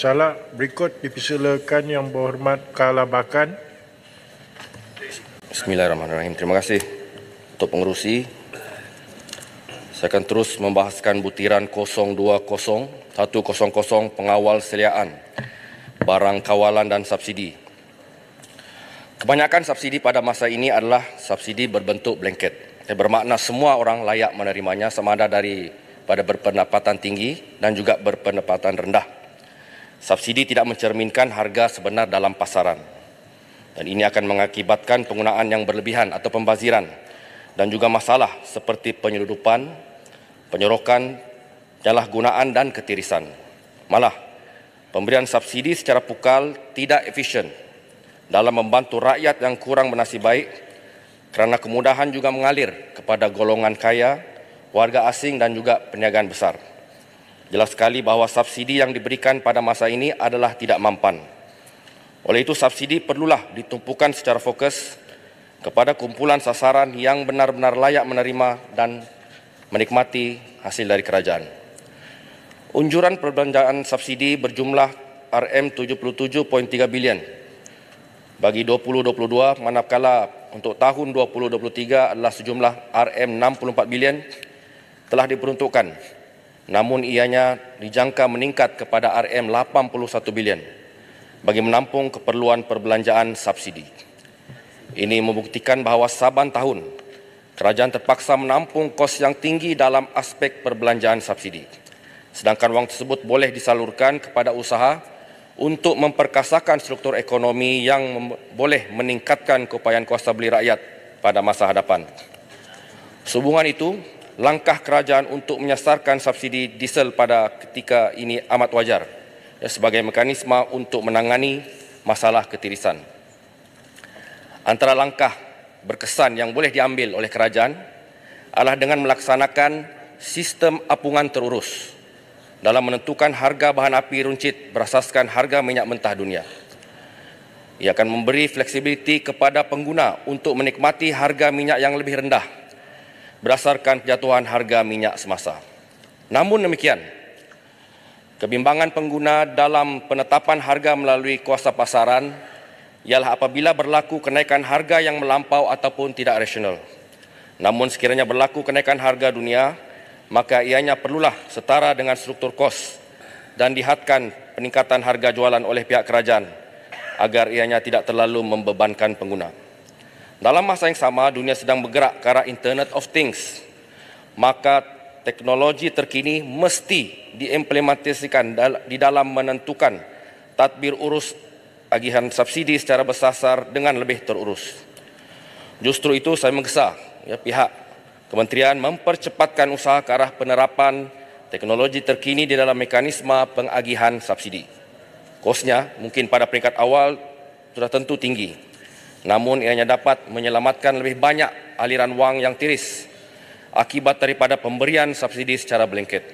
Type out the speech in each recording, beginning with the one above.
Salah berikut dipersilakan yang berhormat Kala Bakan. Bismillahirrahmanirrahim. Terima kasih untuk pengurusi. Saya akan terus membahaskan butiran 020100 pengawal seliaan barang kawalan dan subsidi. Kebanyakan subsidi pada masa ini adalah subsidi berbentuk blanket. yang bermakna semua orang layak menerimanya sama ada dari pada berpendapatan tinggi dan juga berpendapatan rendah. Subsidi tidak mencerminkan harga sebenar dalam pasaran. Dan ini akan mengakibatkan penggunaan yang berlebihan atau pembaziran dan juga masalah seperti penyeludupan, penyerokan, jalah dan ketirisan. Malah, pemberian subsidi secara pukal tidak efisien dalam membantu rakyat yang kurang bernasib baik kerana kemudahan juga mengalir kepada golongan kaya, warga asing dan juga perniagaan besar jelas sekali bahawa subsidi yang diberikan pada masa ini adalah tidak mampan. Oleh itu subsidi perlulah ditumpukan secara fokus kepada kumpulan sasaran yang benar-benar layak menerima dan menikmati hasil dari kerajaan. Unjuran perbelanjaan subsidi berjumlah RM77.3 bilion bagi 2022 manakala untuk tahun 2023 adalah sejumlah RM64 bilion telah diperuntukkan namun ianya dijangka meningkat kepada RM81 bilion bagi menampung keperluan perbelanjaan subsidi. Ini membuktikan bahawa saban tahun, kerajaan terpaksa menampung kos yang tinggi dalam aspek perbelanjaan subsidi. Sedangkan wang tersebut boleh disalurkan kepada usaha untuk memperkasakan struktur ekonomi yang boleh meningkatkan keupayaan kuasa beli rakyat pada masa hadapan. Sehubungan itu, langkah kerajaan untuk menyasarkan subsidi diesel pada ketika ini amat wajar sebagai mekanisme untuk menangani masalah ketirisan. Antara langkah berkesan yang boleh diambil oleh kerajaan adalah dengan melaksanakan sistem apungan terurus dalam menentukan harga bahan api runcit berasaskan harga minyak mentah dunia. Ia akan memberi fleksibiliti kepada pengguna untuk menikmati harga minyak yang lebih rendah – berdasarkan penjatuhan harga minyak semasa. Namun demikian, kebimbangan pengguna dalam penetapan harga melalui kuasa pasaran ialah apabila berlaku kenaikan harga yang melampau ataupun tidak rasional. Namun sekiranya berlaku kenaikan harga dunia, maka ianya perlulah setara dengan struktur kos dan dihadkan peningkatan harga jualan oleh pihak kerajaan agar ianya tidak terlalu membebankan pengguna. Dalam masa yang sama, dunia sedang bergerak ke arah Internet of Things. Maka teknologi terkini mesti diimplementasikan di dalam menentukan tatbir urus agihan subsidi secara bersasar dengan lebih terurus. Justru itu saya menggesa ya, pihak kementerian mempercepatkan usaha ke arah penerapan teknologi terkini di dalam mekanisme pengagihan subsidi. Kosnya mungkin pada peringkat awal sudah tentu tinggi, Namun ianya dapat menyelamatkan lebih banyak aliran wang yang tiris akibat daripada pemberian subsidi secara blanket.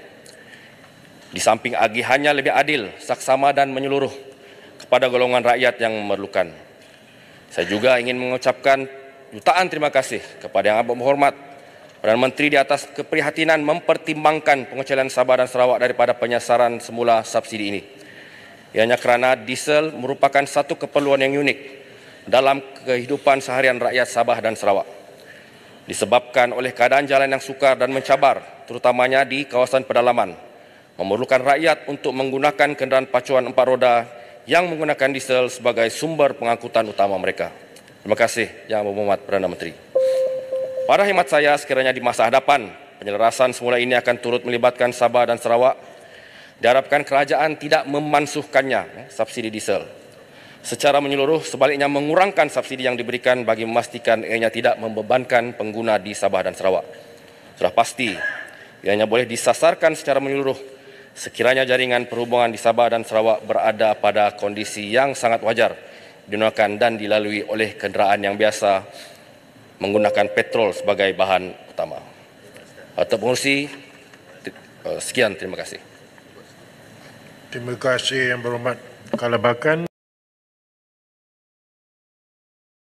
Di samping agihannya lebih adil, saksama dan menyeluruh kepada golongan rakyat yang memerlukan. Saya juga ingin mengucapkan jutaan terima kasih kepada yang abang menghormat Perdana Menteri di atas keprihatinan mempertimbangkan pengecualian Sabah dan Sarawak daripada penyasaran semula subsidi ini. Ianya kerana diesel merupakan satu keperluan yang unik dalam kehidupan seharian rakyat Sabah dan Sarawak. Disebabkan oleh keadaan jalan yang sukar dan mencabar, terutamanya di kawasan pedalaman, memerlukan rakyat untuk menggunakan kenderaan pacuan empat roda yang menggunakan diesel sebagai sumber pengangkutan utama mereka. Terima kasih yang berhormat Perdana Menteri. Pada hemat saya, sekiranya di masa hadapan, penyelarasan semula ini akan turut melibatkan Sabah dan Sarawak, diharapkan kerajaan tidak memansuhkannya ya, subsidi diesel secara menyeluruh sebaliknya mengurangkan subsidi yang diberikan bagi memastikan ianya tidak membebankan pengguna di Sabah dan Sarawak. Sudah pasti ianya boleh disasarkan secara menyeluruh sekiranya jaringan perhubungan di Sabah dan Sarawak berada pada kondisi yang sangat wajar digunakan dan dilalui oleh kenderaan yang biasa menggunakan petrol sebagai bahan utama. Atau pengurusi, eh, sekian terima kasih. Terima kasih yang berhormat Kalabakan.